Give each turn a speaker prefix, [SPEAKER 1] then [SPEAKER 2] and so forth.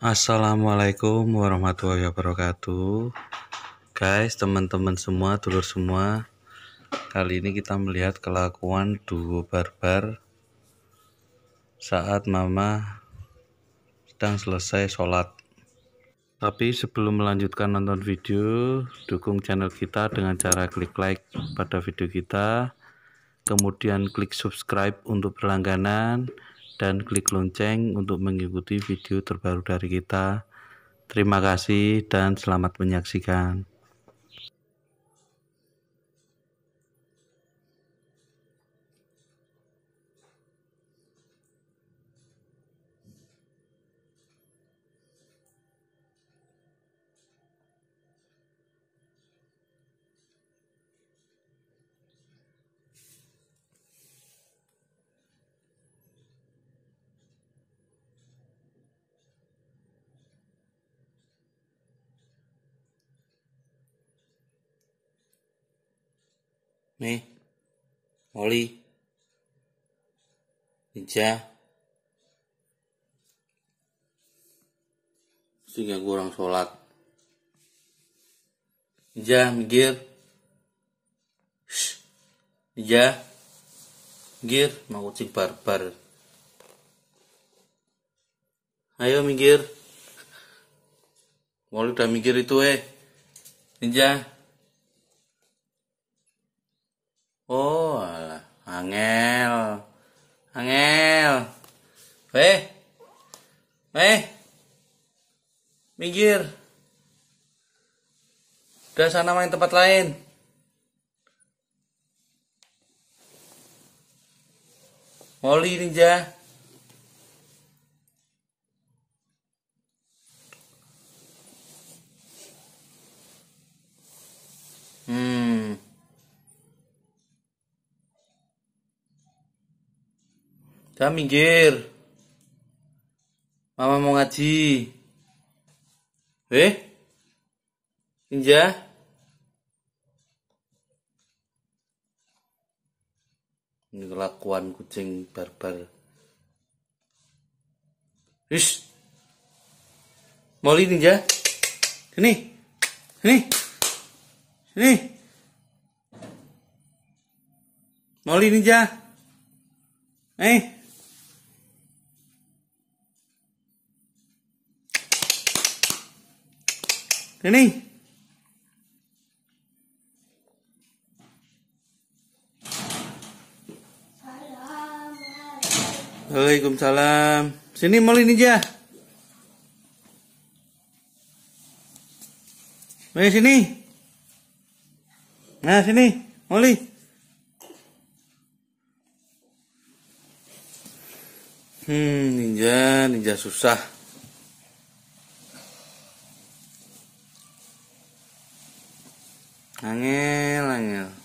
[SPEAKER 1] Assalamualaikum warahmatullahi wabarakatuh Guys, teman-teman semua, dulur semua Kali ini kita melihat kelakuan duo barbar Saat mama sedang selesai sholat Tapi sebelum melanjutkan nonton video Dukung channel kita dengan cara klik like pada video kita Kemudian klik subscribe untuk berlangganan dan klik lonceng untuk mengikuti video terbaru dari kita. Terima kasih dan selamat menyaksikan. Nih, oli, ninja, sehingga kurang sholat. ninja mikir, ninja, mikir, mau kucing barbar. Ayo mikir, Wali udah mikir itu eh, ninja. Oh, alah. Angel. Angel. Weh. Weh. Minggir. Udah sana main tempat lain. Oli Ninja. Jangan minggir. Mama mau ngaji. Eh? Inja? Ini kelakuan kucing barbar. Wis. Moli Ninja. Sini. Sini. Sini. Moli Ninja. Eh. Ini. Waalaikumsalam. Sini ini Ninja. Mari sini. Nah, sini, Moli. Hmm, ninja, ninja susah. angel angel